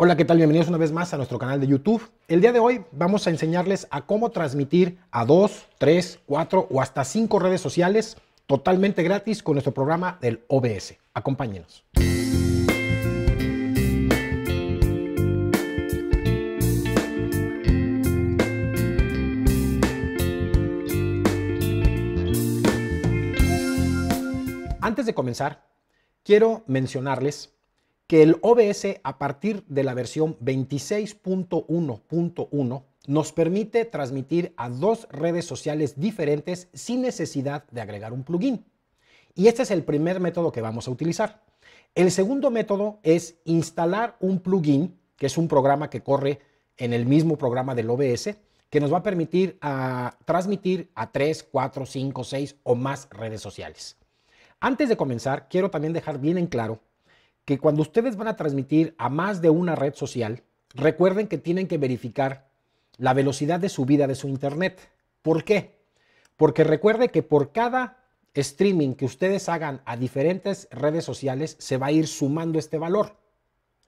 Hola, ¿qué tal? Bienvenidos una vez más a nuestro canal de YouTube. El día de hoy vamos a enseñarles a cómo transmitir a 2, 3, 4 o hasta 5 redes sociales totalmente gratis con nuestro programa del OBS. Acompáñenos. Antes de comenzar, quiero mencionarles que el OBS a partir de la versión 26.1.1 nos permite transmitir a dos redes sociales diferentes sin necesidad de agregar un plugin. Y este es el primer método que vamos a utilizar. El segundo método es instalar un plugin, que es un programa que corre en el mismo programa del OBS, que nos va a permitir ah, transmitir a 3, 4, 5, 6 o más redes sociales. Antes de comenzar, quiero también dejar bien en claro que cuando ustedes van a transmitir a más de una red social, recuerden que tienen que verificar la velocidad de subida de su internet. ¿Por qué? Porque recuerde que por cada streaming que ustedes hagan a diferentes redes sociales, se va a ir sumando este valor.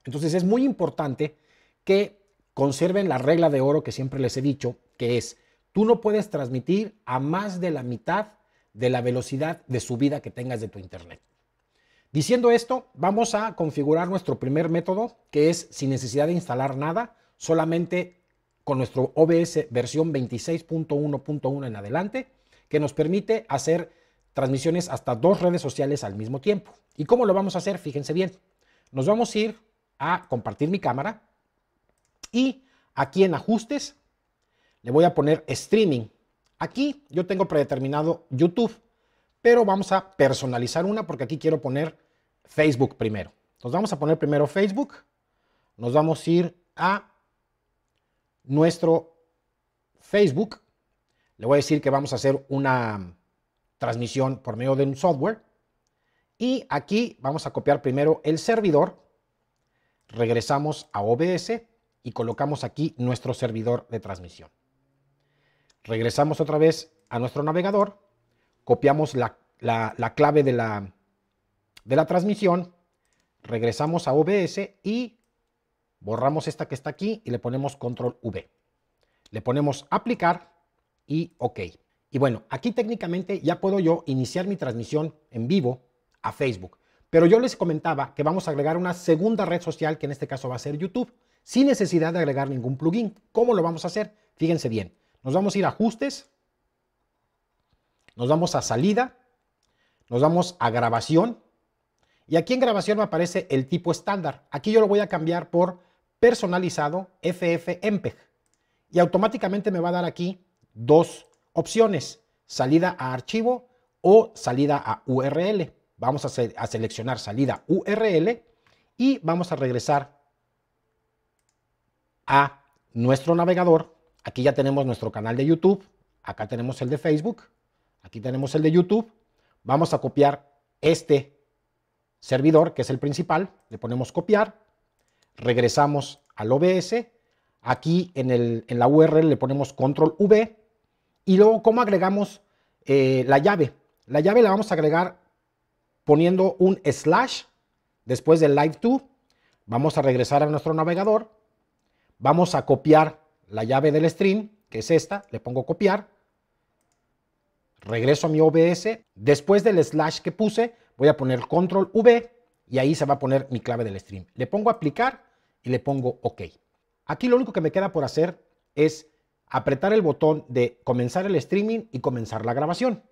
Entonces es muy importante que conserven la regla de oro que siempre les he dicho, que es, tú no puedes transmitir a más de la mitad de la velocidad de subida que tengas de tu internet. Diciendo esto, vamos a configurar nuestro primer método, que es sin necesidad de instalar nada, solamente con nuestro OBS versión 26.1.1 en adelante, que nos permite hacer transmisiones hasta dos redes sociales al mismo tiempo. ¿Y cómo lo vamos a hacer? Fíjense bien. Nos vamos a ir a compartir mi cámara y aquí en ajustes le voy a poner streaming. Aquí yo tengo predeterminado YouTube pero vamos a personalizar una porque aquí quiero poner Facebook primero. Nos vamos a poner primero Facebook, nos vamos a ir a nuestro Facebook, le voy a decir que vamos a hacer una transmisión por medio de un software y aquí vamos a copiar primero el servidor, regresamos a OBS y colocamos aquí nuestro servidor de transmisión. Regresamos otra vez a nuestro navegador copiamos la, clave de la, de la transmisión, regresamos a OBS y borramos esta que está aquí y le ponemos control V. Le ponemos aplicar y OK. Y bueno, aquí técnicamente ya puedo yo iniciar mi transmisión en vivo a Facebook. Pero yo les comentaba que vamos a agregar una segunda red social, que en este caso va a ser YouTube, sin necesidad de agregar ningún plugin. ¿Cómo lo vamos a hacer? Fíjense bien. Nos vamos a ir a ajustes, nos vamos a salida, nos vamos a grabación y aquí en grabación me aparece el tipo estándar. Aquí yo lo voy a cambiar por personalizado FFmpeg y automáticamente me va a dar aquí dos opciones, salida a archivo o salida a URL. Vamos a, a seleccionar salida URL y vamos a regresar a nuestro navegador. Aquí ya tenemos nuestro canal de YouTube, acá tenemos el de Facebook Aquí tenemos el de YouTube. Vamos a copiar este servidor, que es el principal. Le ponemos copiar. Regresamos al OBS. Aquí en, la URL le ponemos control V. Y luego, ¿cómo agregamos eh, la llave? La llave la vamos a agregar poniendo un slash después del live to. Vamos a regresar a nuestro navegador. Vamos a copiar la llave del stream que es esta. Le pongo copiar regreso a mi OBS, después del slash que puse, voy a poner control V y ahí se va a poner mi clave del stream. Le pongo aplicar y le pongo OK. Aquí lo único que me queda por hacer es apretar el botón de comenzar el streaming y comenzar la grabación.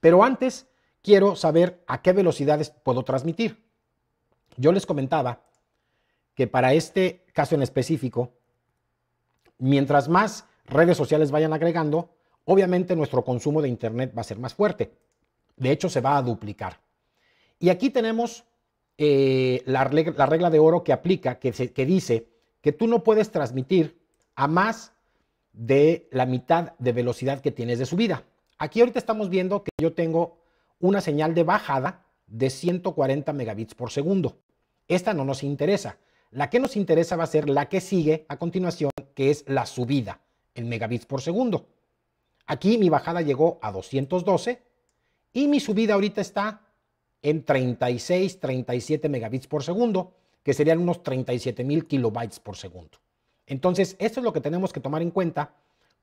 Pero antes quiero saber a qué velocidades puedo transmitir. Yo les comentaba que para este caso en específico, mientras más redes sociales vayan agregando, obviamente nuestro consumo de Internet va a ser más fuerte. De hecho, se va a duplicar. Y aquí tenemos eh, la, regla, de oro que aplica, que dice que tú no puedes transmitir a más de la mitad de velocidad que tienes de subida. Aquí ahorita estamos viendo que yo tengo una señal de bajada de 140 megabits por segundo. Esta no nos interesa. La que nos interesa va a ser la que sigue a continuación, que es la subida en megabits por segundo. Aquí mi bajada llegó a 212 y mi subida ahorita está en 36, 37 megabits por segundo, que serían unos 37 mil kilobytes por segundo. Entonces, eso es lo que tenemos que tomar en cuenta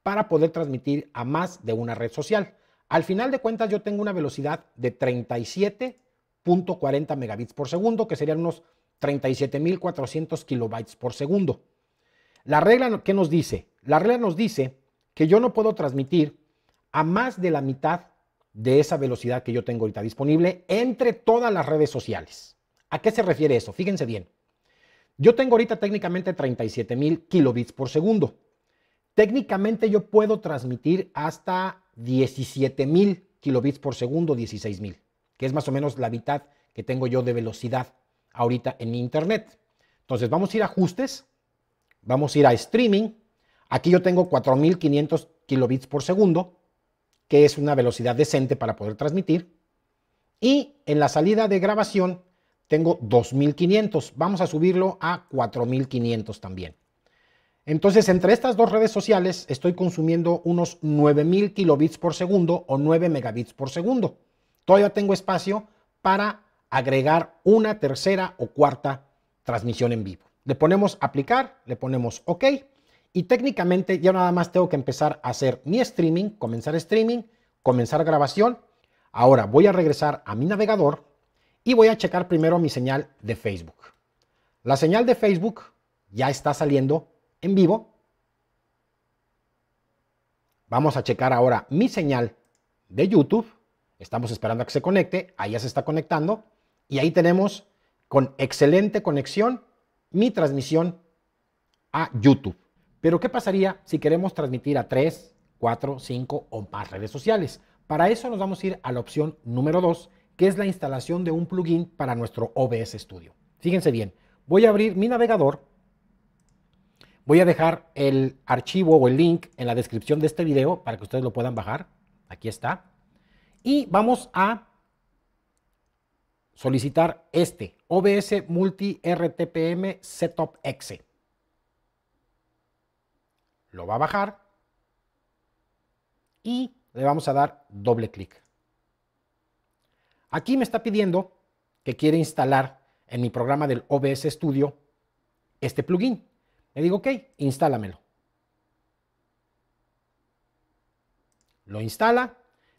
para poder transmitir a más de una red social. Al final de cuentas, yo tengo una velocidad de 37.40 megabits por segundo, que serían unos 37.400 kilobytes por segundo. La regla que nos dice, la regla nos dice que yo no puedo transmitir a más de la mitad de esa velocidad que yo tengo ahorita disponible entre todas las redes sociales. ¿A qué se refiere eso? Fíjense bien. Yo tengo ahorita técnicamente 37 mil kilobits por segundo. Técnicamente yo puedo transmitir hasta 17 mil kilobits por segundo, 16,000, mil, que es más o menos la mitad que tengo yo de velocidad ahorita en mi internet. Entonces vamos a ir a ajustes, vamos a ir a streaming Aquí yo tengo 4500 kilobits por segundo, que es una velocidad decente para poder transmitir. Y en la salida de grabación tengo 2500. Vamos a subirlo a 4500 también. Entonces, entre estas dos redes sociales estoy consumiendo unos 9000 kilobits por segundo o 9 megabits por segundo. Todavía tengo espacio para agregar una tercera o cuarta transmisión en vivo. Le ponemos aplicar, le ponemos OK y técnicamente ya nada más tengo que empezar a hacer mi streaming, comenzar streaming, comenzar grabación. Ahora voy a regresar a mi navegador y voy a checar primero mi señal de Facebook. La señal de Facebook ya está saliendo en vivo. Vamos a checar ahora mi señal de YouTube. Estamos esperando a que se conecte. Ahí ya se está conectando. Y ahí tenemos con excelente conexión mi transmisión a YouTube. Pero ¿qué pasaría si queremos transmitir a 3, 4, 5 o más redes sociales? Para eso nos vamos a ir a la opción número 2, que es la instalación de un plugin para nuestro OBS Studio. Fíjense bien, voy a abrir mi navegador, voy a dejar el archivo o el link en la descripción de este video para que ustedes lo puedan bajar. Aquí está. Y vamos a solicitar este, OBS Multi RTPM Setup Exe lo va a bajar y le vamos a dar doble clic. Aquí me está pidiendo que quiere instalar en mi programa del OBS Studio este plugin. Le digo, ok, instálamelo. Lo instala.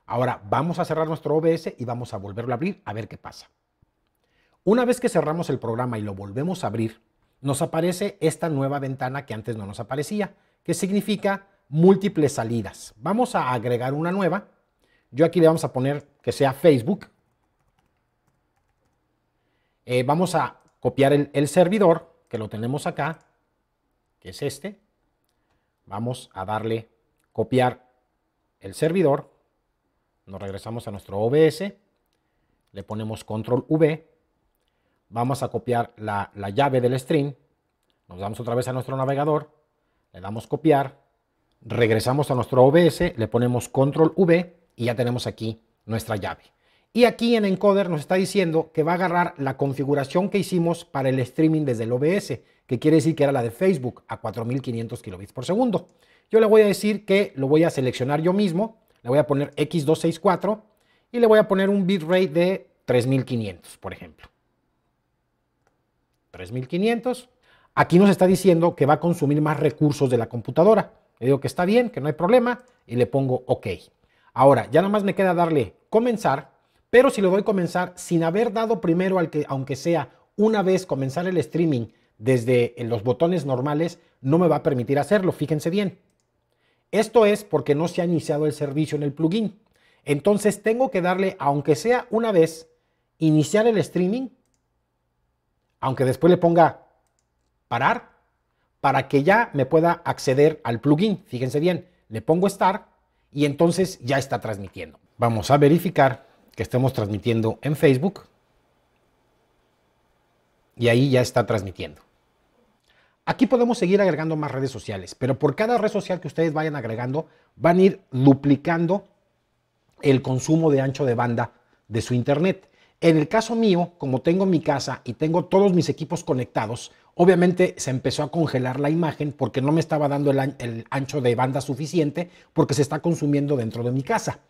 Ahora vamos a cerrar nuestro OBS y vamos a volverlo a abrir a ver qué pasa. Una vez que cerramos el programa y lo volvemos a abrir, nos aparece esta nueva ventana que antes no nos aparecía que significa múltiples salidas. Vamos a agregar una nueva. Yo aquí le vamos a poner que sea Facebook. Eh, vamos a copiar el, servidor, que lo tenemos acá, que es este. Vamos a darle copiar el servidor. Nos regresamos a nuestro OBS. Le ponemos control V. Vamos a copiar la, llave del stream. Nos damos otra vez a nuestro navegador le damos copiar, regresamos a nuestro OBS, le ponemos control V y ya tenemos aquí nuestra llave. Y aquí en Encoder nos está diciendo que va a agarrar la configuración que hicimos para el streaming desde el OBS, que quiere decir que era la de Facebook a 4500 kilobits por segundo. Yo le voy a decir que lo voy a seleccionar yo mismo, le voy a poner X264 y le voy a poner un bitrate de 3500, por ejemplo. 3500 Aquí nos está diciendo que va a consumir más recursos de la computadora. Le digo que está bien, que no hay problema y le pongo OK. Ahora, ya nada más me queda darle comenzar, pero si le doy comenzar sin haber dado primero al que, aunque sea una vez comenzar el streaming desde los botones normales, no me va a permitir hacerlo, fíjense bien. Esto es porque no se ha iniciado el servicio en el plugin. Entonces tengo que darle, aunque sea una vez, iniciar el streaming, aunque después le ponga parar para que ya me pueda acceder al plugin. Fíjense bien, le pongo estar y entonces ya está transmitiendo. Vamos a verificar que estemos transmitiendo en Facebook y ahí ya está transmitiendo. Aquí podemos seguir agregando más redes sociales, pero por cada red social que ustedes vayan agregando, van a ir duplicando el consumo de ancho de banda de su internet. En el caso mío, como tengo mi casa y tengo todos mis equipos conectados, obviamente se empezó a congelar la imagen porque no me estaba dando el, ancho de banda suficiente porque se está consumiendo dentro de mi casa.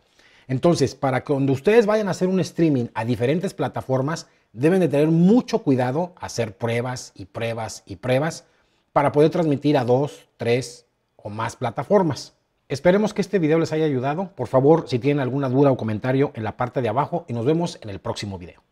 Entonces, para cuando ustedes vayan a hacer un streaming a diferentes plataformas, deben de tener mucho cuidado, hacer pruebas y pruebas y pruebas para poder transmitir a dos, tres o más plataformas. Esperemos que este video les haya ayudado. Por favor, si tienen alguna duda o comentario en la parte de abajo y nos vemos en el próximo video.